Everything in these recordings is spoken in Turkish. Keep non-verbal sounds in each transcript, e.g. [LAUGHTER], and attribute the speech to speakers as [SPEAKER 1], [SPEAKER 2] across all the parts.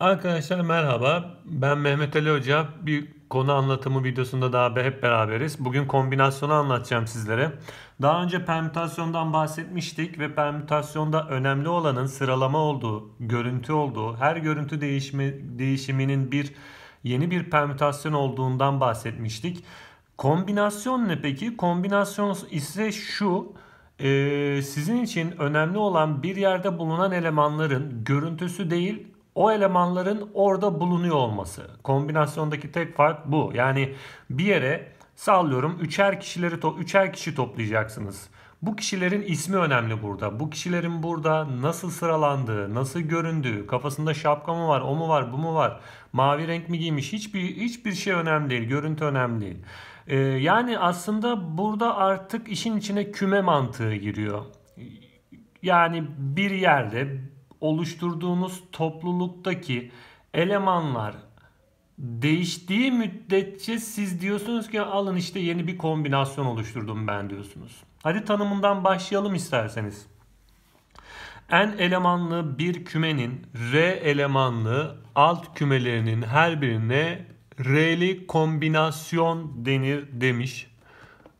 [SPEAKER 1] Arkadaşlar merhaba. Ben Mehmet Ali Hoca. Bir konu anlatımı videosunda daha hep beraberiz. Bugün kombinasyonu anlatacağım sizlere. Daha önce permütasyondan bahsetmiştik ve permütasyonda önemli olanın sıralama olduğu, görüntü olduğu, her görüntü değişimi, değişiminin bir yeni bir permütasyon olduğundan bahsetmiştik. Kombinasyon ne peki? Kombinasyon ise şu. Ee, sizin için önemli olan bir yerde bulunan elemanların görüntüsü değil o elemanların orada bulunuyor olması. Kombinasyondaki tek fark bu. Yani bir yere sallıyorum üçer kişileri to üçer kişi toplayacaksınız. Bu kişilerin ismi önemli burada. Bu kişilerin burada nasıl sıralandığı, nasıl göründüğü, kafasında şapka mı var, o mu var, bu mu var, mavi renk mi giymiş hiçbir hiçbir şey önemli değil, görüntü önemli değil. Ee, yani aslında burada artık işin içine küme mantığı giriyor. Yani bir yerde oluşturduğunuz topluluktaki elemanlar değiştiği müddetçe siz diyorsunuz ki alın işte yeni bir kombinasyon oluşturdum ben diyorsunuz. Hadi tanımından başlayalım isterseniz. N elemanlı bir kümenin R elemanlı alt kümelerinin her birine R'li kombinasyon denir demiş.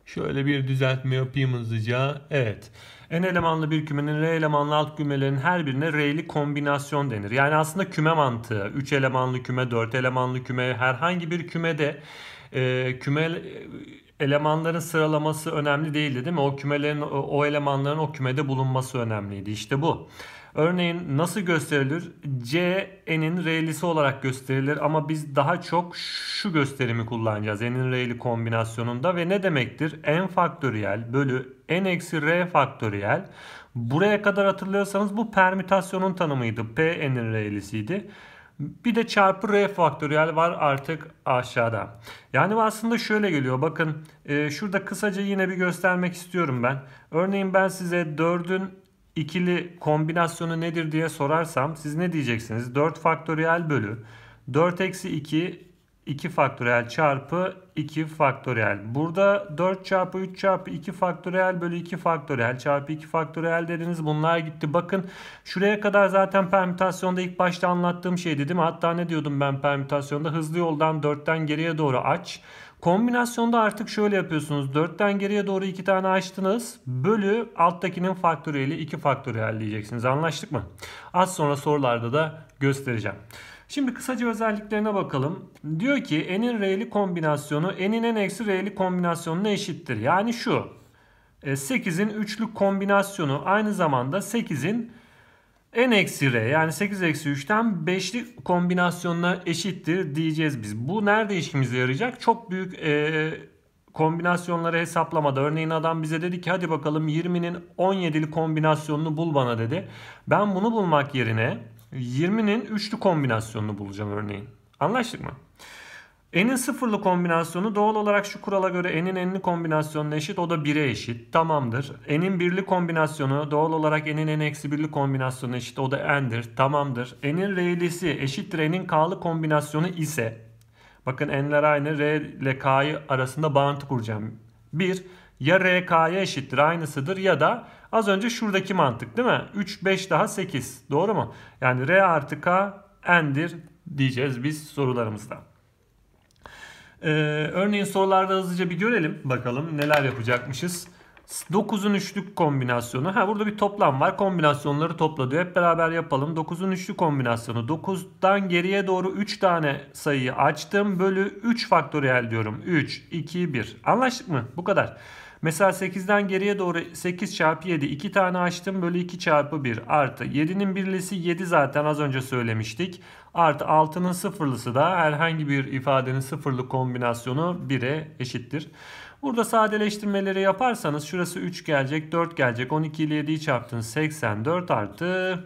[SPEAKER 1] Şöyle bir düzeltme yapayım hızlıca. Evet. N elemanlı bir kümenin R elemanlı alt kümelerinin her birine R'li kombinasyon denir. Yani aslında küme mantığı 3 elemanlı küme, 4 elemanlı küme herhangi bir kümede e, küme e, elemanların sıralaması önemli değildi değil mi? O kümelerin o elemanların o kümede bulunması önemliydi. İşte bu. Örneğin nasıl gösterilir? C'nin n'in olarak gösterilir ama biz daha çok şu gösterimi kullanacağız. n'in r'li kombinasyonunda ve ne demektir? n faktöriyel bölü n eksi r faktöriyel. Buraya kadar hatırlıyorsanız bu permütasyonun tanımıydı. P n'in r'lisiydi. Bir de çarpı r faktöriyel var artık aşağıda. Yani aslında şöyle geliyor. Bakın e, şurada kısaca yine bir göstermek istiyorum ben. Örneğin ben size 4'ün ikili kombinasyonu nedir diye sorarsam siz ne diyeceksiniz? 4 faktöriyel bölü 4 eksi 2 2 faktöriyel çarpı 2 faktöriyel. Burada 4 çarpı 3 çarpı 2 faktöriyel bölü 2 faktöriyel çarpı 2 faktöriyel dediniz. Bunlar gitti. Bakın şuraya kadar zaten permütasyonda ilk başta anlattığım şeydi değil mi? Hatta ne diyordum ben permütasyonda? Hızlı yoldan 4'ten geriye doğru aç. Kombinasyonda artık şöyle yapıyorsunuz. 4'ten geriye doğru 2 tane açtınız. Bölü alttakinin faktöriyeli 2 faktöriyel diyeceksiniz. Anlaştık mı? Az sonra sorularda da göstereceğim. Şimdi kısaca özelliklerine bakalım. Diyor ki n'in r'li kombinasyonu n'in n eksi r'li kombinasyonuna eşittir. Yani şu 8'in e, üçlük kombinasyonu aynı zamanda 8'in n eksi r yani 8 eksi 3'ten 5'li kombinasyonuna eşittir diyeceğiz biz. Bu nerede işimize yarayacak? Çok büyük e, kombinasyonları hesaplamada. Örneğin adam bize dedi ki hadi bakalım 20'nin 17'li kombinasyonunu bul bana dedi. Ben bunu bulmak yerine 20'nin 3'lü kombinasyonunu bulacağım örneğin. Anlaştık mı? N'in sıfırlı kombinasyonu doğal olarak şu kurala göre n'in n'li kombinasyonuna eşit o da 1'e eşit. Tamamdır. n'in birli kombinasyonu doğal olarak n'in n eksi birli kombinasyonuna eşit o da n'dir. Tamamdır. n'in r'lisi eşittir n'in k'lı kombinasyonu ise bakın n'ler aynı r ile k'yı arasında bağıntı kuracağım. 1 ya r k'ya eşittir aynısıdır ya da az önce şuradaki mantık değil mi? 3 5 daha 8 doğru mu? Yani r artı k n'dir diyeceğiz biz sorularımızda. Ee, örneğin sorularda hızlıca bir görelim bakalım neler yapacakmışız. 9'un üçlük kombinasyonu. Ha burada bir toplam var. Kombinasyonları topla diyor. Hep beraber yapalım. 9'un üçlü kombinasyonu. 9'dan geriye doğru 3 tane sayıyı açtım. Bölü 3 faktöriyel diyorum. 3, 2, 1. Anlaştık mı? Bu kadar. Mesela 8'den geriye doğru 8 çarpı 7 2 tane açtım bölü 2 çarpı 1 artı 7'nin birlisi 7 zaten az önce söylemiştik. Artı 6'nın sıfırlısı da herhangi bir ifadenin sıfırlı kombinasyonu 1'e eşittir. Burada sadeleştirmeleri yaparsanız şurası 3 gelecek 4 gelecek 12 ile 7'yi çarptın 84 artı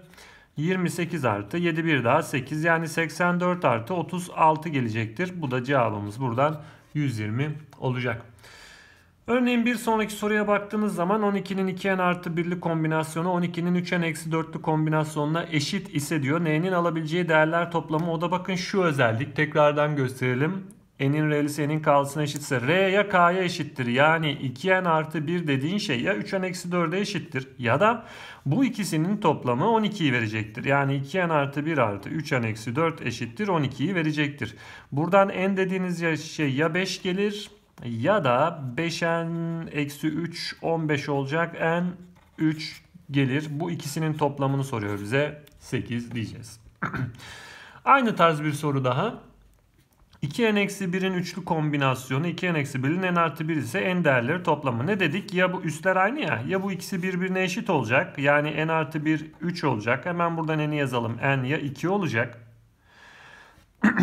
[SPEAKER 1] 28 artı 7 bir daha 8 yani 84 artı 36 gelecektir. Bu da cevabımız buradan 120 olacak. Örneğin bir sonraki soruya baktığınız zaman 12'nin 2n artı 1'li kombinasyonu 12'nin 3n eksi 4'lü kombinasyonuna eşit ise diyor. N'nin alabileceği değerler toplamı o da bakın şu özellik tekrardan gösterelim. N'in re'lisi n'in k'lısına eşitse R ya K'ya eşittir. Yani 2n artı 1 dediğin şey ya 3n eksi 4'e eşittir. Ya da bu ikisinin toplamı 12'yi verecektir. Yani 2n artı 1 artı 3n eksi 4 eşittir 12'yi verecektir. Buradan n dediğiniz şey ya 5 gelir ya da 5n eksi 3 15 olacak. n 3 gelir. Bu ikisinin toplamını soruyor bize. 8 diyeceğiz. [CLEARS THROAT] Aynı tarz bir soru daha. 2n-1'in üçlü kombinasyonu 2n-1'in n artı 1 ise n değerleri toplamı. Ne dedik? Ya bu üstler aynı ya. Ya bu ikisi birbirine eşit olacak. Yani n artı 1 3 olacak. Hemen buradan n'i yazalım. n ya 2 olacak. [CLEARS THROAT]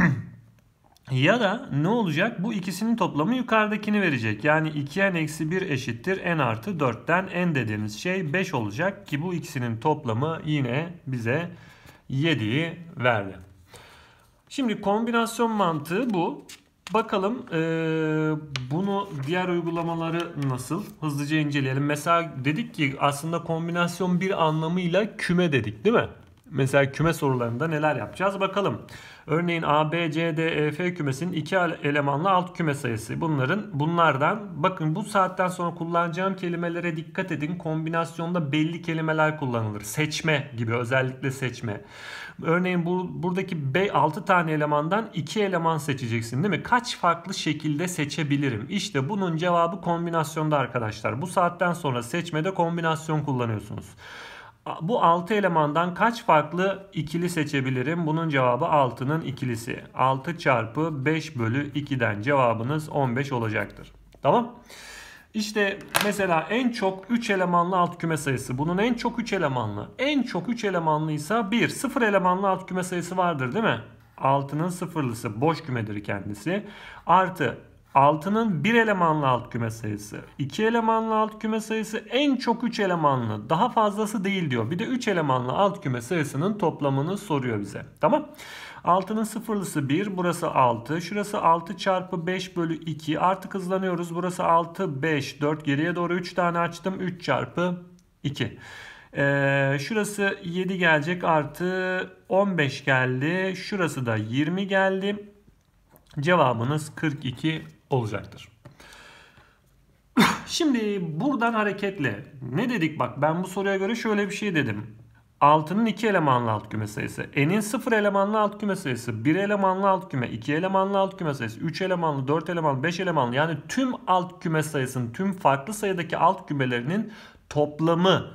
[SPEAKER 1] Ya da ne olacak? Bu ikisinin toplamı yukarıdakini verecek. Yani 2n-1 eşittir n artı 4'ten n dediğimiz şey 5 olacak ki bu ikisinin toplamı yine bize 7'yi verdi. Şimdi kombinasyon mantığı bu. Bakalım e, bunu diğer uygulamaları nasıl hızlıca inceleyelim. Mesela dedik ki aslında kombinasyon bir anlamıyla küme dedik değil mi? Mesela küme sorularında neler yapacağız bakalım. Örneğin A, B, C, D, E, F kümesinin iki elemanlı alt küme sayısı. Bunların bunlardan bakın bu saatten sonra kullanacağım kelimelere dikkat edin. Kombinasyonda belli kelimeler kullanılır. Seçme gibi özellikle seçme. Örneğin bu, buradaki B 6 tane elemandan 2 eleman seçeceksin değil mi? Kaç farklı şekilde seçebilirim? İşte bunun cevabı kombinasyonda arkadaşlar. Bu saatten sonra seçmede kombinasyon kullanıyorsunuz. Bu 6 elemandan kaç farklı ikili seçebilirim? Bunun cevabı 6'nın ikilisi. 6 çarpı 5 bölü 2'den cevabınız 15 olacaktır. Tamam. İşte mesela en çok 3 elemanlı alt küme sayısı. Bunun en çok 3 elemanlı. En çok 3 elemanlıysa 1. 0 elemanlı alt küme sayısı vardır değil mi? 6'nın sıfırlısı boş kümedir kendisi. Artı Altının bir elemanlı alt küme sayısı, iki elemanlı alt küme sayısı, en çok üç elemanlı, daha fazlası değil diyor. Bir de üç elemanlı alt küme sayısının toplamını soruyor bize. Tamam. Altının sıfırlısı 1, burası 6. Şurası 6 çarpı 5 bölü 2. Artık hızlanıyoruz. Burası 6, 5, 4. Geriye doğru 3 tane açtım. 3 çarpı 2. Ee, şurası 7 gelecek artı 15 geldi. Şurası da 20 geldi. Cevabınız 42 olacaktır. [COUGHS] Şimdi buradan hareketle ne dedik bak ben bu soruya göre şöyle bir şey dedim. 6'nın 2 elemanlı alt küme sayısı, n'in 0 elemanlı alt küme sayısı, 1 elemanlı alt küme, 2 elemanlı alt küme sayısı, 3 elemanlı, 4 elemanlı, 5 elemanlı yani tüm alt küme sayısının tüm farklı sayıdaki alt kümelerinin toplamı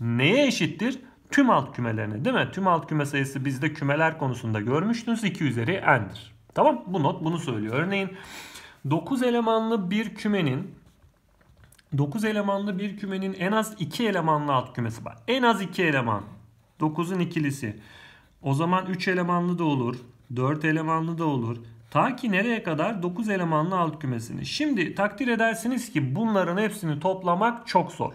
[SPEAKER 1] neye eşittir? Tüm alt kümelerine, değil mi? Tüm alt küme sayısı bizde kümeler konusunda görmüştünüz 2 üzeri n'dir. Tamam bu not bunu söylüyor. Örneğin 9 elemanlı bir kümenin 9 elemanlı bir kümenin en az 2 elemanlı alt kümesi var. En az 2 eleman. 9'un ikilisi. O zaman 3 elemanlı da olur. 4 elemanlı da olur. Ta ki nereye kadar? 9 elemanlı alt kümesini. Şimdi takdir edersiniz ki bunların hepsini toplamak çok zor.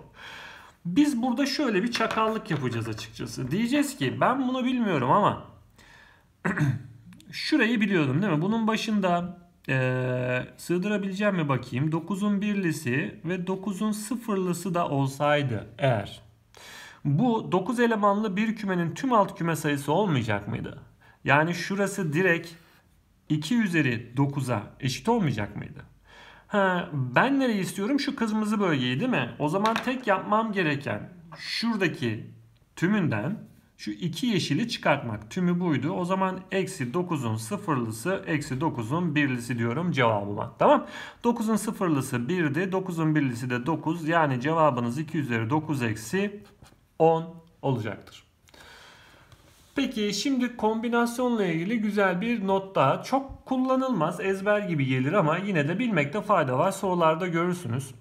[SPEAKER 1] Biz burada şöyle bir çakallık yapacağız açıkçası. Diyeceğiz ki ben bunu bilmiyorum ama [CLEARS THROAT] şurayı biliyordum değil mi? Bunun başında ee, sığdırabileceğim mi bakayım. 9'un birlisi ve 9'un sıfırlısı da olsaydı eğer. Bu 9 elemanlı bir kümenin tüm alt küme sayısı olmayacak mıydı? Yani şurası direkt 2 üzeri 9'a eşit olmayacak mıydı? Ha, ben nereyi istiyorum? Şu kırmızı bölgeyi değil mi? O zaman tek yapmam gereken şuradaki tümünden şu iki yeşili çıkartmak tümü buydu. O zaman eksi 9'un sıfırlısı eksi 9'un birlisi diyorum cevabıma. Tamam. 9'un sıfırlısı 1'di. 9'un birlisi de 9. Yani cevabınız 2 üzeri 9 eksi 10 olacaktır. Peki şimdi kombinasyonla ilgili güzel bir not daha. Çok kullanılmaz ezber gibi gelir ama yine de bilmekte fayda var. Sorularda görürsünüz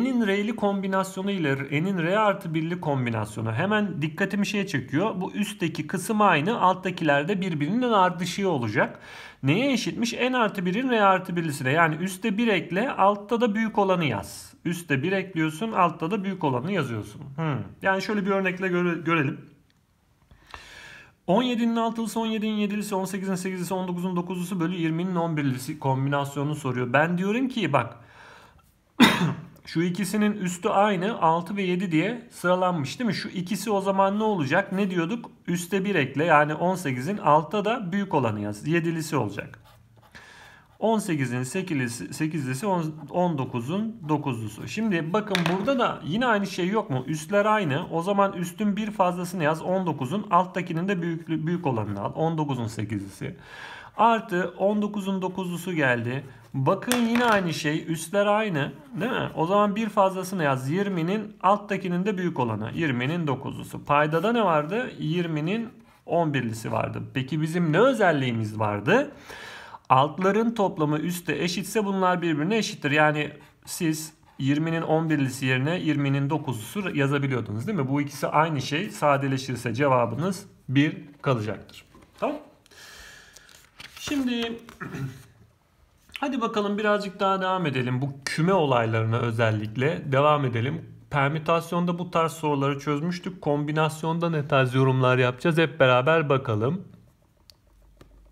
[SPEAKER 1] n'in r'li kombinasyonu ile n'in r artı 1'li kombinasyonu hemen dikkatimi şeye çekiyor. Bu üstteki kısım aynı alttakilerde birbirinin ardışığı olacak. Neye eşitmiş? n artı 1'in r artı 1'lisine yani üstte 1 ekle altta da büyük olanı yaz. Üstte 1 ekliyorsun altta da büyük olanı yazıyorsun. Hmm. Yani şöyle bir örnekle göre görelim. 17'nin 6'lısı, 17'nin 7'lisi, 18'in 8'lisi, 19'un 9'lusu bölü 20'nin 11'lisi kombinasyonunu soruyor. Ben diyorum ki bak şu ikisinin üstü aynı 6 ve 7 diye sıralanmış değil mi? Şu ikisi o zaman ne olacak? Ne diyorduk? Üste bir ekle yani 18'in altta da büyük olanı yaz. 7'lisi olacak. 18'in 8'lisi 19'un 9'lusu. Şimdi bakın burada da yine aynı şey yok mu? Üstler aynı. O zaman üstün bir fazlasını yaz. 19'un alttakinin de büyük, büyük olanını al. 19'un 8'lisi. Artı 19'un 9'lusu geldi. Bakın yine aynı şey. Üstler aynı. Değil mi? O zaman bir fazlasını yaz. 20'nin alttakinin de büyük olanı. 20'nin 9'lusu. Paydada ne vardı? 20'nin 11'lisi vardı. Peki bizim ne özelliğimiz vardı? Altların toplamı üstte eşitse bunlar birbirine eşittir. Yani siz 20'nin 11'lisi yerine 20'nin 9'lusu yazabiliyordunuz değil mi? Bu ikisi aynı şey. Sadeleşirse cevabınız 1 kalacaktır. Tamam Şimdi hadi bakalım birazcık daha devam edelim. Bu küme olaylarına özellikle devam edelim. Permütasyonda bu tarz soruları çözmüştük. Kombinasyonda ne tarz yorumlar yapacağız hep beraber bakalım.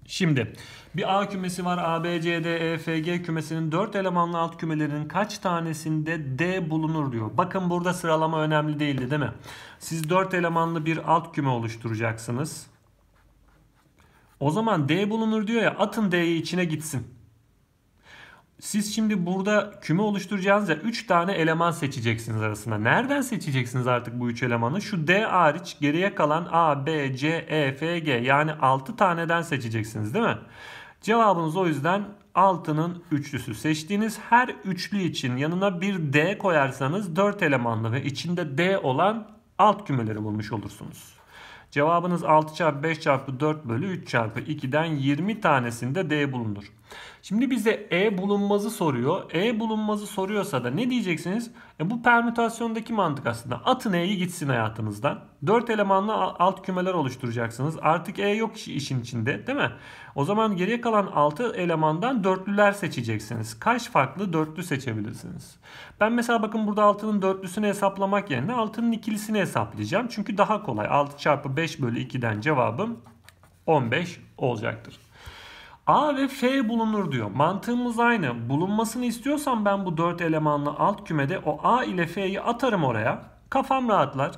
[SPEAKER 1] Şimdi bir A kümesi var. A, B, C, D, E, F, G kümesinin 4 elemanlı alt kümelerinin kaç tanesinde D bulunur diyor. Bakın burada sıralama önemli değildi değil mi? Siz 4 elemanlı bir alt küme oluşturacaksınız. O zaman D bulunur diyor ya atın D'yi içine gitsin. Siz şimdi burada küme ya 3 tane eleman seçeceksiniz arasında. Nereden seçeceksiniz artık bu 3 elemanı? Şu D hariç geriye kalan A, B, C, E, F, G yani 6 taneden seçeceksiniz değil mi? Cevabınız o yüzden 6'nın üçlüsü. Seçtiğiniz her üçlü için yanına bir D koyarsanız 4 elemanlı ve içinde D olan alt kümeleri bulmuş olursunuz. Cevabınız 6 çarpı 5 çarpı 4 bölü 3 çarpı 2'den 20 tanesinde D bulunur. Şimdi bize E bulunmazı soruyor. E bulunmazı soruyorsa da ne diyeceksiniz? E bu permütasyondaki mantık aslında. Atın E'yi gitsin hayatınızdan. 4 elemanlı alt kümeler oluşturacaksınız. Artık E yok işin içinde değil mi? O zaman geriye kalan 6 elemandan dörtlüler seçeceksiniz. Kaç farklı dörtlü seçebilirsiniz? Ben mesela bakın burada altının dörtlüsünü hesaplamak yerine altının ikilisini hesaplayacağım. Çünkü daha kolay. 6 çarpı 5 bölü 2'den cevabım 15 olacaktır. A ve F bulunur diyor. Mantığımız aynı. Bulunmasını istiyorsam ben bu 4 elemanlı alt kümede o A ile F'yi atarım oraya. Kafam rahatlar.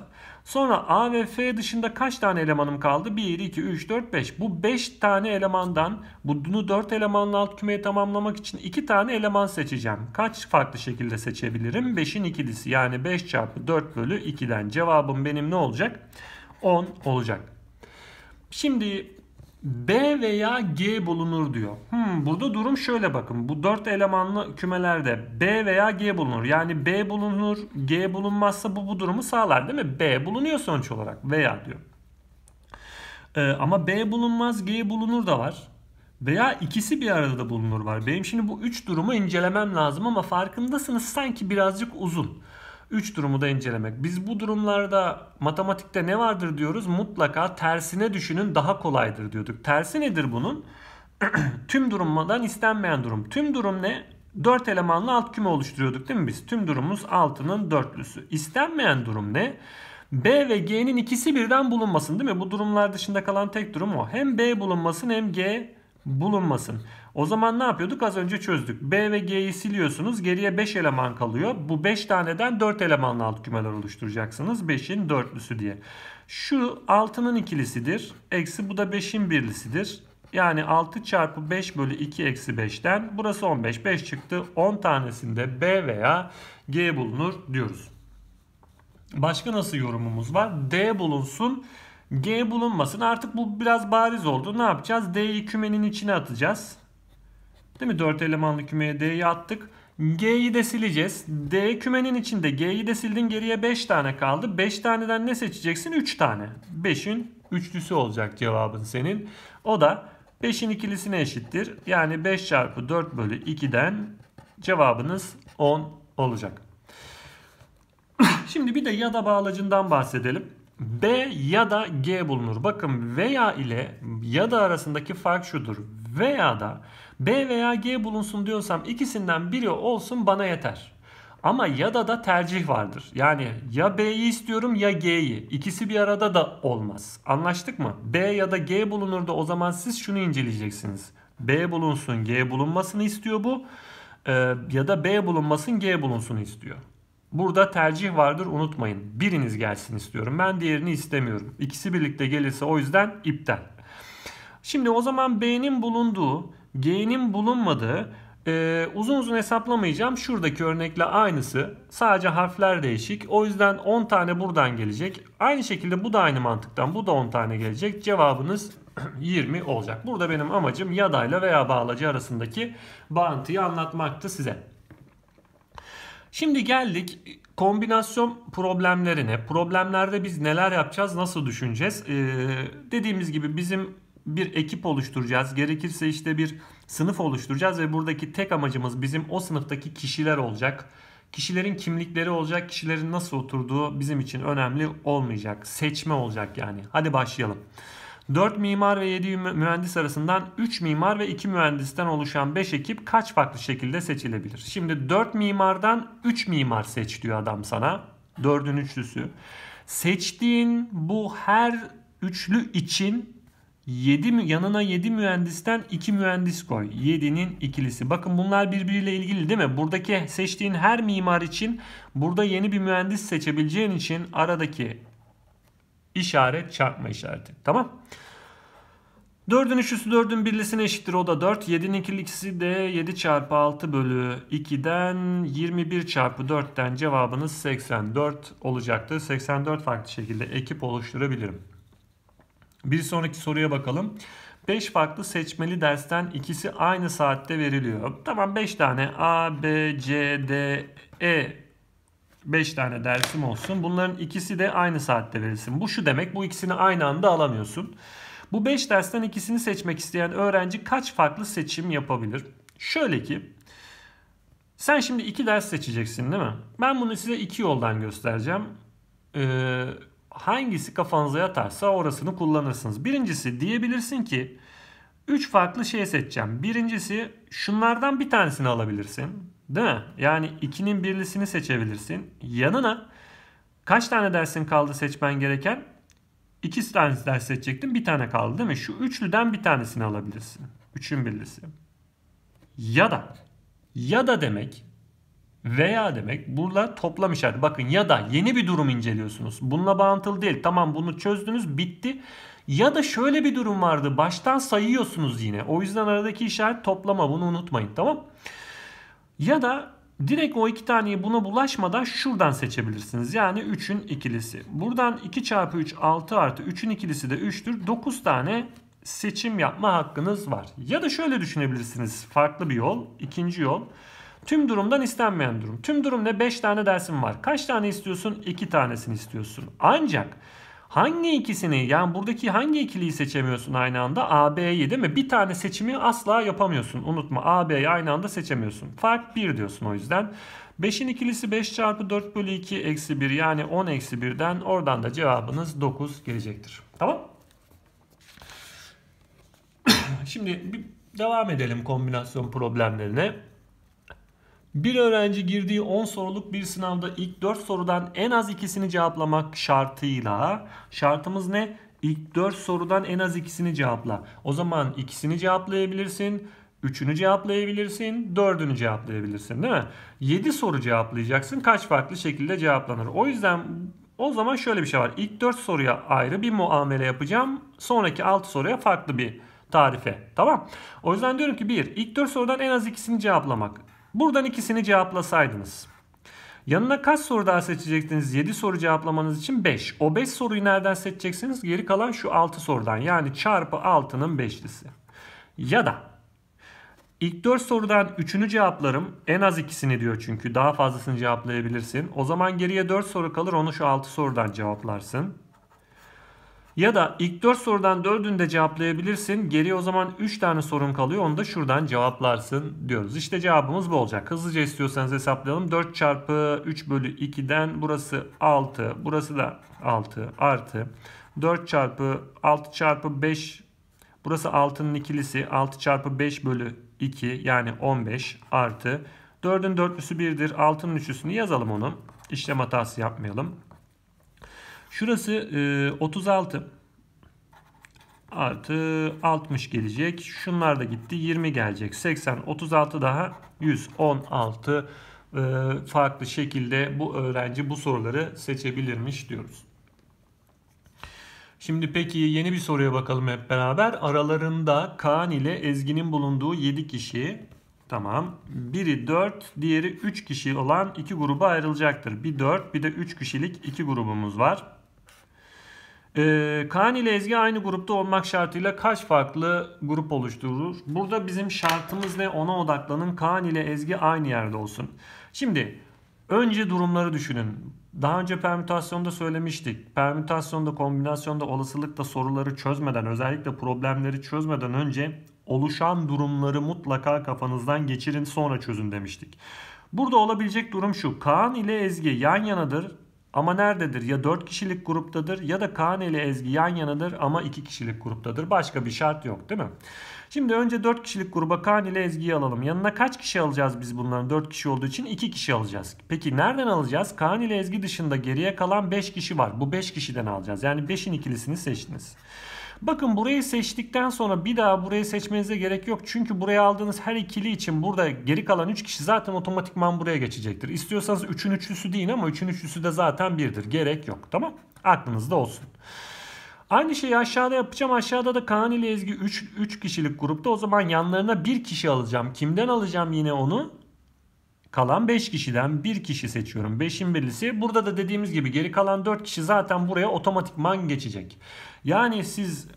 [SPEAKER 1] Sonra A ve F dışında kaç tane elemanım kaldı? 1, 2, 3, 4, 5. Bu 5 tane elemandan bunu 4 elemanla alt kümeyi tamamlamak için 2 tane eleman seçeceğim. Kaç farklı şekilde seçebilirim? 5'in ikilisi yani 5 çarpı 4 bölü 2'den cevabım benim ne olacak? 10 olacak. Şimdi B veya G bulunur diyor. Hmm, burada durum şöyle bakın. Bu dört elemanlı kümelerde B veya G bulunur. Yani B bulunur, G bulunmazsa bu bu durumu sağlar değil mi? B bulunuyor sonuç olarak veya diyor. Ee, ama B bulunmaz, G bulunur da var. Veya ikisi bir arada da bulunur var. Benim şimdi bu üç durumu incelemem lazım ama farkındasınız sanki birazcık uzun. 3 durumu da incelemek. Biz bu durumlarda matematikte ne vardır diyoruz? Mutlaka tersine düşünün daha kolaydır diyorduk. Tersi nedir bunun? [CLEARS THROAT] tüm durumdan istenmeyen durum. Tüm durum ne? 4 elemanlı alt küme oluşturuyorduk değil mi biz? Tüm durumumuz 6'nın dörtlüsü. İstenmeyen durum ne? B ve G'nin ikisi birden bulunmasın değil mi? Bu durumlar dışında kalan tek durum o. Hem B bulunmasın hem G bulunmasın. O zaman ne yapıyorduk? Az önce çözdük. B ve G'yi siliyorsunuz. Geriye 5 eleman kalıyor. Bu 5 taneden 4 elemanlı alt kümeler oluşturacaksınız. 5'in dörtlüsü diye. Şu 6'nın ikilisidir. Eksi bu da 5'in birlisidir. Yani 6 çarpı 5 bölü 2 eksi 5'ten burası 15. 5 çıktı. 10 tanesinde B veya G bulunur diyoruz. Başka nasıl yorumumuz var? D bulunsun. G bulunmasın. Artık bu biraz bariz oldu. Ne yapacağız? D'yi kümenin içine atacağız. Değil mi? 4 elemanlı kümeye D'yi attık. G'yi de sileceğiz. D kümenin içinde G'yi de sildin geriye 5 tane kaldı. 5 taneden ne seçeceksin? 3 tane. 5'in üçlüsü olacak cevabın senin. O da 5'in ikilisine eşittir. Yani 5 çarpı 4 bölü 2'den cevabınız 10 olacak. [CLEARS THROAT] Şimdi bir de ya da bağlacından bahsedelim. B ya da G bulunur. Bakın veya ile ya da arasındaki fark şudur. Veya da B veya G bulunsun diyorsam ikisinden biri olsun bana yeter. Ama ya da da tercih vardır. Yani ya B'yi istiyorum ya G'yi. İkisi bir arada da olmaz. Anlaştık mı? B ya da G bulunur da o zaman siz şunu inceleyeceksiniz. B bulunsun, G bulunmasını istiyor bu. Ee, ya da B bulunmasın, G bulunsun istiyor. Burada tercih vardır unutmayın. Biriniz gelsin istiyorum. Ben diğerini istemiyorum. İkisi birlikte gelirse o yüzden iptal. Şimdi o zaman B'nin bulunduğu, G'nin bulunmadığı ee, uzun uzun hesaplamayacağım. Şuradaki örnekle aynısı. Sadece harfler değişik. O yüzden 10 tane buradan gelecek. Aynı şekilde bu da aynı mantıktan. Bu da 10 tane gelecek. Cevabınız 20 [CLEARS THROAT] olacak. Burada benim amacım yadayla veya bağlacı arasındaki bağıntıyı anlatmaktı size. Şimdi geldik kombinasyon problemlerine. Problemlerde biz neler yapacağız, nasıl düşüneceğiz? Ee, dediğimiz gibi bizim bir ekip oluşturacağız. Gerekirse işte bir sınıf oluşturacağız ve buradaki tek amacımız bizim o sınıftaki kişiler olacak. Kişilerin kimlikleri olacak, kişilerin nasıl oturduğu bizim için önemli olmayacak. Seçme olacak yani. Hadi başlayalım. 4 mimar ve 7 mühendis arasından 3 mimar ve 2 mühendisten oluşan 5 ekip kaç farklı şekilde seçilebilir? Şimdi 4 mimardan 3 mimar seç diyor adam sana. 4'ün üçlüsü. Seçtiğin bu her üçlü için 7 yanına 7 mühendisten 2 mühendis koy. 7'nin ikilisi. Bakın bunlar birbiriyle ilgili değil mi? Buradaki seçtiğin her mimar için burada yeni bir mühendis seçebileceğin için aradaki İşaret çarpma işareti. Tamam. 4'ün 3'üsü 4'ün birlisine eşittir o da 4. 7'nin ikilisi de 7 çarpı 6 bölü 2'den 21 çarpı 4'ten cevabınız 84 olacaktır. 84 farklı şekilde ekip oluşturabilirim. Bir sonraki soruya bakalım. 5 farklı seçmeli dersten ikisi aynı saatte veriliyor. Tamam 5 tane A, B, C, D, E 5 tane dersim olsun. Bunların ikisi de aynı saatte verilsin. Bu şu demek bu ikisini aynı anda alamıyorsun. Bu 5 dersten ikisini seçmek isteyen öğrenci kaç farklı seçim yapabilir? Şöyle ki sen şimdi 2 ders seçeceksin değil mi? Ben bunu size 2 yoldan göstereceğim. Ee, hangisi kafanıza yatarsa orasını kullanırsınız. Birincisi diyebilirsin ki 3 farklı şey seçeceğim. Birincisi şunlardan bir tanesini alabilirsin. Değil mi? Yani ikinin birlisini seçebilirsin. Yanına kaç tane dersin kaldı seçmen gereken? İki tane ders seçecektin. Bir tane kaldı değil mi? Şu üçlüden bir tanesini alabilirsin. Üçün birlisi. Ya da ya da demek veya demek burada toplam işareti. Bakın ya da yeni bir durum inceliyorsunuz. Bununla bağıntılı değil. Tamam bunu çözdünüz bitti. Ya da şöyle bir durum vardı. Baştan sayıyorsunuz yine. O yüzden aradaki işaret toplama bunu unutmayın tamam mı? Ya da direkt o iki taneyi buna bulaşmadan şuradan seçebilirsiniz. Yani 3'ün ikilisi. Buradan 2 çarpı 3 6 artı 3'ün ikilisi de 3'tür. 9 tane seçim yapma hakkınız var. Ya da şöyle düşünebilirsiniz. Farklı bir yol. ikinci yol. Tüm durumdan istenmeyen durum. Tüm durum ne? 5 tane dersim var. Kaç tane istiyorsun? 2 tanesini istiyorsun. Ancak... Hangi ikisini yani buradaki hangi ikiliyi seçemiyorsun aynı anda? A, B'yi değil mi? Bir tane seçimi asla yapamıyorsun. Unutma A, B'yi aynı anda seçemiyorsun. Fark 1 diyorsun o yüzden. 5'in ikilisi 5 çarpı 4 bölü 2 eksi 1 yani 10 eksi 1'den oradan da cevabınız 9 gelecektir. Tamam. [CLEARS THROAT] Şimdi bir devam edelim kombinasyon problemlerine. Bir öğrenci girdiği 10 soruluk bir sınavda ilk 4 sorudan en az ikisini cevaplamak şartıyla şartımız ne? İlk 4 sorudan en az ikisini cevapla. O zaman ikisini cevaplayabilirsin. Üçünü cevaplayabilirsin, dördünü cevaplayabilirsin değil mi? Yedi soru cevaplayacaksın. Kaç farklı şekilde cevaplanır? O yüzden o zaman şöyle bir şey var. İlk dört soruya ayrı bir muamele yapacağım. Sonraki altı soruya farklı bir tarife. Tamam. O yüzden diyorum ki bir, İlk dört sorudan en az ikisini cevaplamak. Buradan ikisini cevaplasaydınız. Yanına kaç soru daha seçecektiniz? 7 soru cevaplamanız için 5. O 5 soruyu nereden seçeceksiniz? Geri kalan şu 6 sorudan. Yani çarpı 6'nın 5'lisi. Ya da ilk 4 sorudan 3'ünü cevaplarım. En az ikisini diyor çünkü. Daha fazlasını cevaplayabilirsin. O zaman geriye 4 soru kalır. Onu şu 6 sorudan cevaplarsın. Ya da ilk 4 sorudan 4'ünü de cevaplayabilirsin. Geriye o zaman 3 tane sorun kalıyor. Onu da şuradan cevaplarsın diyoruz. İşte cevabımız bu olacak. Hızlıca istiyorsanız hesaplayalım. 4 çarpı 3 bölü 2'den burası 6. Burası da 6 artı. 4 çarpı 6 çarpı 5. Burası 6'nın ikilisi. 6 çarpı 5 bölü 2 yani 15 artı. 4'ün dörtlüsü 1'dir. 6'nın üçlüsünü yazalım onu. İşlem hatası yapmayalım. Şurası e, 36 artı 60 gelecek. Şunlar da gitti 20 gelecek. 80, 36 daha 116 e, farklı şekilde bu öğrenci bu soruları seçebilirmiş diyoruz. Şimdi peki yeni bir soruya bakalım hep beraber. Aralarında Kaan ile Ezgi'nin bulunduğu 7 kişi Tamam. Biri 4, diğeri 3 kişi olan iki gruba ayrılacaktır. Bir 4, bir de 3 kişilik iki grubumuz var. Ee, Kaan ile Ezgi aynı grupta olmak şartıyla kaç farklı grup oluşturur? Burada bizim şartımız ne? Ona odaklanın. Kaan ile Ezgi aynı yerde olsun. Şimdi önce durumları düşünün. Daha önce permütasyonda söylemiştik. Permütasyonda, kombinasyonda, olasılıkta soruları çözmeden, özellikle problemleri çözmeden önce oluşan durumları mutlaka kafanızdan geçirin sonra çözün demiştik. Burada olabilecek durum şu. Kaan ile Ezgi yan yanadır ama nerededir? Ya 4 kişilik gruptadır ya da Kaan ile Ezgi yan yanadır ama 2 kişilik gruptadır. Başka bir şart yok değil mi? Şimdi önce 4 kişilik gruba Kaan ile Ezgi'yi alalım. Yanına kaç kişi alacağız biz bunların? 4 kişi olduğu için 2 kişi alacağız. Peki nereden alacağız? Kaan ile Ezgi dışında geriye kalan 5 kişi var. Bu 5 kişiden alacağız. Yani 5'in ikilisini seçtiniz. Bakın burayı seçtikten sonra bir daha burayı seçmenize gerek yok. Çünkü buraya aldığınız her ikili için burada geri kalan 3 kişi zaten otomatikman buraya geçecektir. İstiyorsanız 3'ün üçlüsü deyin ama 3'ün üçlüsü de zaten birdir. Gerek yok tamam. Aklınızda olsun. Aynı şeyi aşağıda yapacağım. Aşağıda da Kaan ile Ezgi 3, 3 kişilik grupta. O zaman yanlarına bir kişi alacağım. Kimden alacağım yine onu? Kalan 5 kişiden 1 kişi seçiyorum. 5'in birisi Burada da dediğimiz gibi geri kalan 4 kişi zaten buraya otomatikman geçecek. Yani siz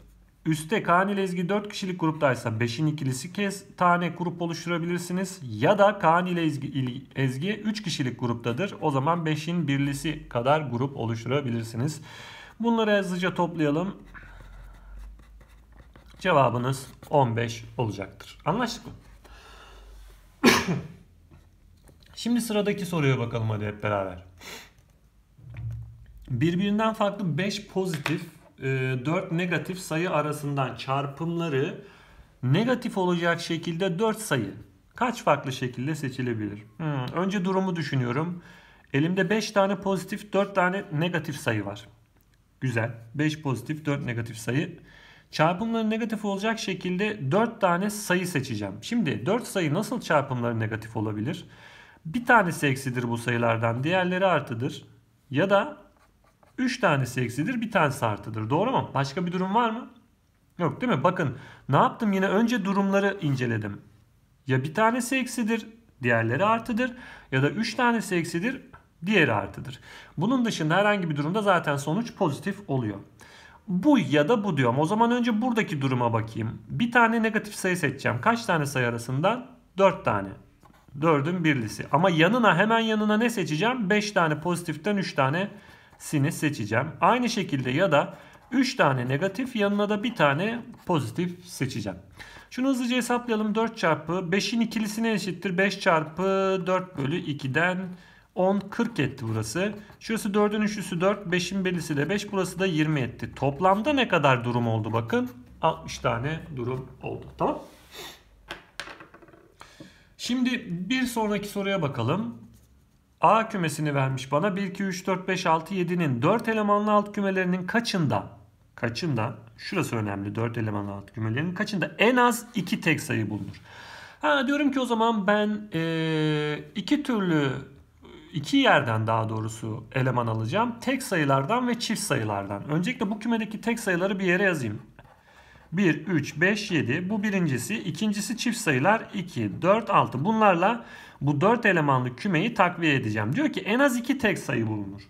[SPEAKER 1] üstte Kani Lezgi 4 kişilik gruptaysa 5'in ikilisi kez tane grup oluşturabilirsiniz. Ya da Kani Lezgi Ezgi 3 kişilik gruptadır. O zaman 5'in birlisi kadar grup oluşturabilirsiniz. Bunları hızlıca toplayalım. Cevabınız 15 olacaktır. Anlaştık mı? [COUGHS] Şimdi sıradaki soruya bakalım hadi hep beraber. Birbirinden farklı 5 pozitif 4 e, negatif sayı arasından çarpımları negatif olacak şekilde 4 sayı kaç farklı şekilde seçilebilir? Hmm, önce durumu düşünüyorum. Elimde 5 tane pozitif 4 tane negatif sayı var. Güzel. 5 pozitif 4 negatif sayı. Çarpımları negatif olacak şekilde 4 tane sayı seçeceğim. Şimdi 4 sayı nasıl çarpımları negatif olabilir? Bir tanesi eksidir bu sayılardan diğerleri artıdır. Ya da 3 tanesi eksidir, bir tanesi artıdır. Doğru mu? Başka bir durum var mı? Yok değil mi? Bakın ne yaptım yine önce durumları inceledim. Ya bir tanesi eksidir, diğerleri artıdır ya da 3 tanesi eksidir, diğeri artıdır. Bunun dışında herhangi bir durumda zaten sonuç pozitif oluyor. Bu ya da bu diyorum. O zaman önce buradaki duruma bakayım. Bir tane negatif sayı seçeceğim. Kaç tane sayı arasından? 4 tane. 4'ün birlisi. Ama yanına hemen yanına ne seçeceğim? 5 tane pozitiften 3 tane sini seçeceğim. Aynı şekilde ya da 3 tane negatif yanına da bir tane pozitif seçeceğim. Şunu hızlıca hesaplayalım. 4 çarpı 5'in ikilisine eşittir. 5 çarpı 4 bölü 2'den 10 40 etti burası. Şurası 4'ün üçlüsü 4. 5'in birlisi de 5. Burası da 20 etti. Toplamda ne kadar durum oldu bakın. 60 tane durum oldu. Tamam. Şimdi bir sonraki soruya bakalım. A kümesini vermiş bana. 1, 2, 3, 4, 5, 6, 7'nin 4 elemanlı alt kümelerinin kaçında kaçında şurası önemli 4 elemanlı alt kümelerinin kaçında en az 2 tek sayı bulunur. Ha diyorum ki o zaman ben e, iki türlü iki yerden daha doğrusu eleman alacağım. Tek sayılardan ve çift sayılardan. Öncelikle bu kümedeki tek sayıları bir yere yazayım. 1, 3, 5, 7 bu birincisi. ikincisi çift sayılar 2, 4, 6. Bunlarla bu 4 elemanlı kümeyi takviye edeceğim. Diyor ki en az 2 tek sayı bulunur.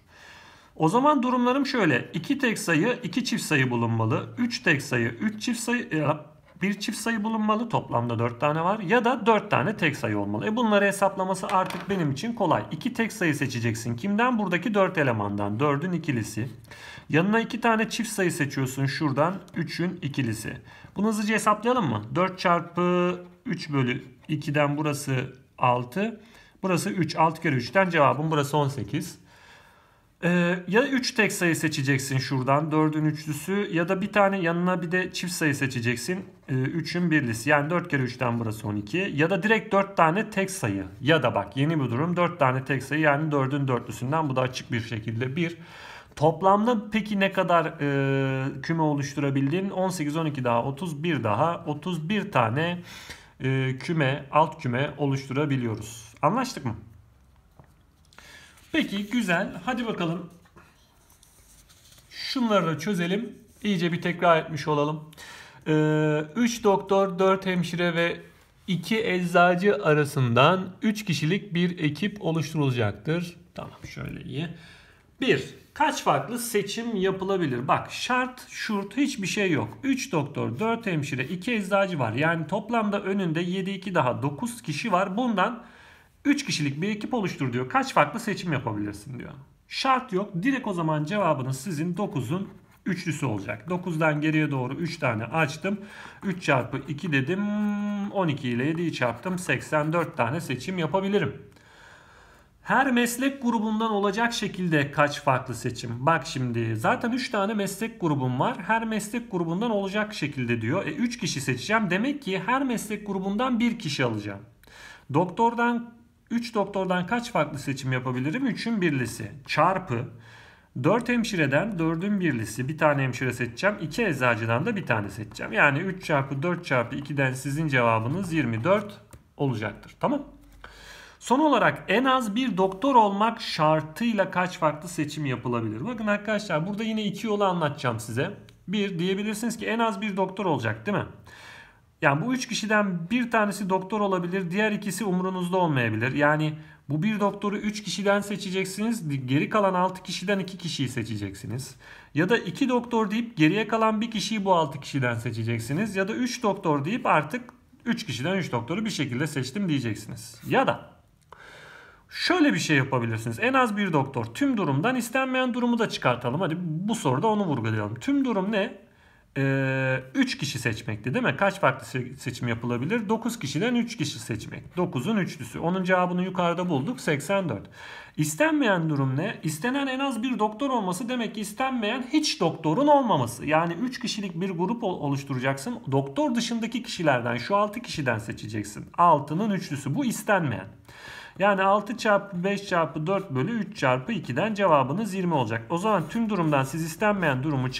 [SPEAKER 1] O zaman durumlarım şöyle. 2 tek sayı 2 çift sayı bulunmalı. 3 tek sayı 3 çift sayı ya e, bir çift sayı bulunmalı. Toplamda 4 tane var. Ya da 4 tane tek sayı olmalı. E bunları hesaplaması artık benim için kolay. 2 tek sayı seçeceksin. Kimden? Buradaki 4 elemandan. 4'ün ikilisi. Yanına iki tane çift sayı seçiyorsun şuradan. 3'ün ikilisi. Bunu hızlıca hesaplayalım mı? 4 çarpı 3 bölü 2'den burası 6. Burası 3. 6 kere 3'ten cevabım burası 18. Ee, ya 3 tek sayı seçeceksin şuradan 4'ün üçlüsü ya da bir tane yanına bir de çift sayı seçeceksin. Ee, 3'ün birlisi yani 4 kere 3'ten burası 12 ya da direkt 4 tane tek sayı ya da bak yeni bir durum 4 tane tek sayı yani 4'ün dörtlüsünden bu da açık bir şekilde 1. Toplamda peki ne kadar e, küme oluşturabildin? 18, 12 daha 31 daha 31 tane e, küme, alt küme oluşturabiliyoruz. Anlaştık mı? Peki güzel. Hadi bakalım. Şunları da çözelim. İyice bir tekrar etmiş olalım. 3 e, doktor, 4 hemşire ve 2 eczacı arasından 3 kişilik bir ekip oluşturulacaktır. Tamam şöyle iyi. 1. Kaç farklı seçim yapılabilir? Bak şart, şurt hiçbir şey yok. 3 doktor, 4 hemşire, 2 eczacı var. Yani toplamda önünde 7-2 daha 9 kişi var. Bundan 3 kişilik bir ekip oluştur diyor. Kaç farklı seçim yapabilirsin diyor. Şart yok. Direkt o zaman cevabınız sizin 9'un üçlüsü olacak. 9'dan geriye doğru 3 tane açtım. 3 çarpı 2 dedim. 12 ile 7'yi çarptım. 84 tane seçim yapabilirim. Her meslek grubundan olacak şekilde kaç farklı seçim? Bak şimdi zaten 3 tane meslek grubum var. Her meslek grubundan olacak şekilde diyor. E 3 kişi seçeceğim. Demek ki her meslek grubundan 1 kişi alacağım. Doktordan 3 doktordan kaç farklı seçim yapabilirim? 3'ün birlisi çarpı 4 hemşireden 4'ün birlisi bir tane hemşire seçeceğim. 2 eczacıdan da bir tane seçeceğim. Yani 3 çarpı 4 çarpı 2'den sizin cevabınız 24 olacaktır. Tamam Son olarak en az bir doktor olmak şartıyla kaç farklı seçim yapılabilir? Bakın arkadaşlar burada yine iki yolu anlatacağım size. Bir diyebilirsiniz ki en az bir doktor olacak değil mi? Yani bu üç kişiden bir tanesi doktor olabilir, diğer ikisi umurunuzda olmayabilir. Yani bu bir doktoru üç kişiden seçeceksiniz. Geri kalan altı kişiden iki kişiyi seçeceksiniz. Ya da iki doktor deyip geriye kalan bir kişiyi bu altı kişiden seçeceksiniz. Ya da üç doktor deyip artık üç kişiden üç doktoru bir şekilde seçtim diyeceksiniz. Ya da Şöyle bir şey yapabilirsiniz. En az bir doktor tüm durumdan istenmeyen durumu da çıkartalım. Hadi bu soruda onu vurgulayalım. Tüm durum ne? 3 ee, kişi seçmekti değil mi? Kaç farklı seçim yapılabilir? 9 kişiden 3 kişi seçmek. 9'un üçlüsü. Onun cevabını yukarıda bulduk. 84. İstenmeyen durum ne? İstenen en az bir doktor olması demek ki istenmeyen hiç doktorun olmaması. Yani 3 kişilik bir grup oluşturacaksın. Doktor dışındaki kişilerden şu 6 kişiden seçeceksin. 6'nın üçlüsü bu istenmeyen. Yani 6 çarpı 5 çarpı 4 bölü 3 çarpı 2'den cevabınız 20 olacak. O zaman tüm durumdan siz istenmeyen durumu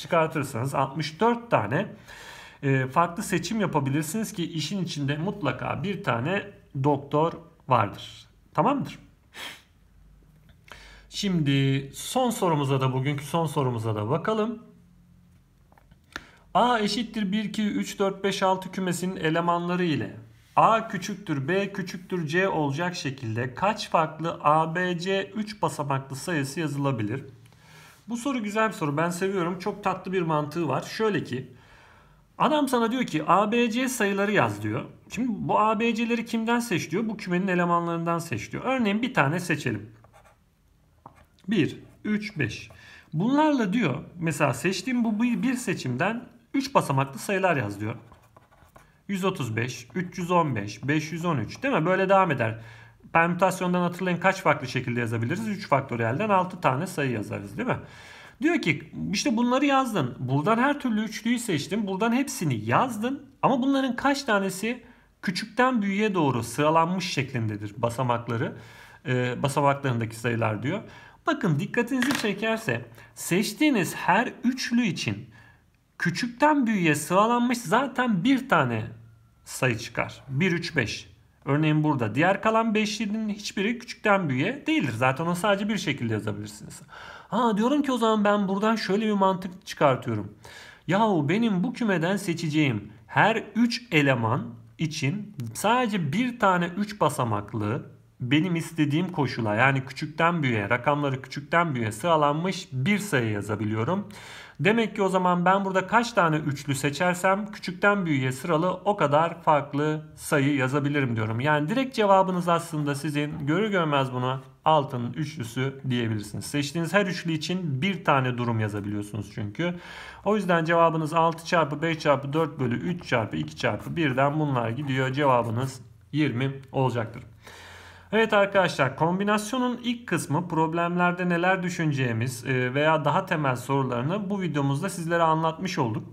[SPEAKER 1] çıkartırsanız 64 tane e, farklı seçim yapabilirsiniz ki işin içinde mutlaka bir tane doktor vardır. Tamamdır. Şimdi son sorumuza da bugünkü son sorumuza da bakalım. A eşittir 1, 2, 3, 4, 5, 6 kümesinin elemanları ile A küçüktür B küçüktür C olacak şekilde kaç farklı ABC 3 basamaklı sayısı yazılabilir? Bu soru güzel bir soru. Ben seviyorum. Çok tatlı bir mantığı var. Şöyle ki adam sana diyor ki ABC sayıları yaz diyor. Şimdi bu ABC'leri kimden seç diyor? Bu kümenin elemanlarından seç diyor. Örneğin bir tane seçelim. 1, 3, 5. Bunlarla diyor mesela seçtiğim bu bir seçimden 3 basamaklı sayılar yaz diyor. 135, 315, 513 değil mi? Böyle devam eder. Permütasyondan hatırlayın kaç farklı şekilde yazabiliriz? 3 faktöriyelden 6 tane sayı yazarız değil mi? Diyor ki işte bunları yazdın. Buradan her türlü üçlüyü seçtin. Buradan hepsini yazdın. Ama bunların kaç tanesi küçükten büyüğe doğru sıralanmış şeklindedir basamakları. E, basamaklarındaki sayılar diyor. Bakın dikkatinizi çekerse seçtiğiniz her üçlü için küçükten büyüğe sıralanmış zaten bir tane sayı çıkar. 1, 3, 5. Örneğin burada diğer kalan 5'linin hiçbiri küçükten büyüğe değildir. Zaten onu sadece bir şekilde yazabilirsiniz. Ha diyorum ki o zaman ben buradan şöyle bir mantık çıkartıyorum. Yahu benim bu kümeden seçeceğim her 3 eleman için sadece bir tane 3 basamaklı benim istediğim koşula yani küçükten büyüğe rakamları küçükten büyüğe sıralanmış bir sayı yazabiliyorum. Demek ki o zaman ben burada kaç tane üçlü seçersem küçükten büyüğe sıralı o kadar farklı sayı yazabilirim diyorum. Yani direkt cevabınız aslında sizin görür görmez bunu altının üçlüsü diyebilirsiniz. Seçtiğiniz her üçlü için bir tane durum yazabiliyorsunuz çünkü. O yüzden cevabınız 6 çarpı 5 çarpı 4 bölü 3 çarpı 2 çarpı 1'den bunlar gidiyor. Cevabınız 20 olacaktır. Evet arkadaşlar kombinasyonun ilk kısmı problemlerde neler düşüneceğimiz e, veya daha temel sorularını bu videomuzda sizlere anlatmış olduk.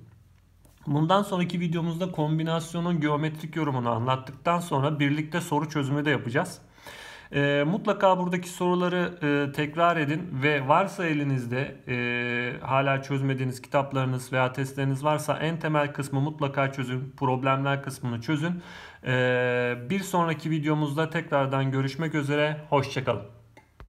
[SPEAKER 1] Bundan sonraki videomuzda kombinasyonun geometrik yorumunu anlattıktan sonra birlikte soru çözümü de yapacağız. E, mutlaka buradaki soruları e, tekrar edin ve varsa elinizde e, hala çözmediğiniz kitaplarınız veya testleriniz varsa en temel kısmı mutlaka çözün. Problemler kısmını çözün. Ee, bir sonraki videomuzda tekrardan görüşmek üzere. Hoşçakalın.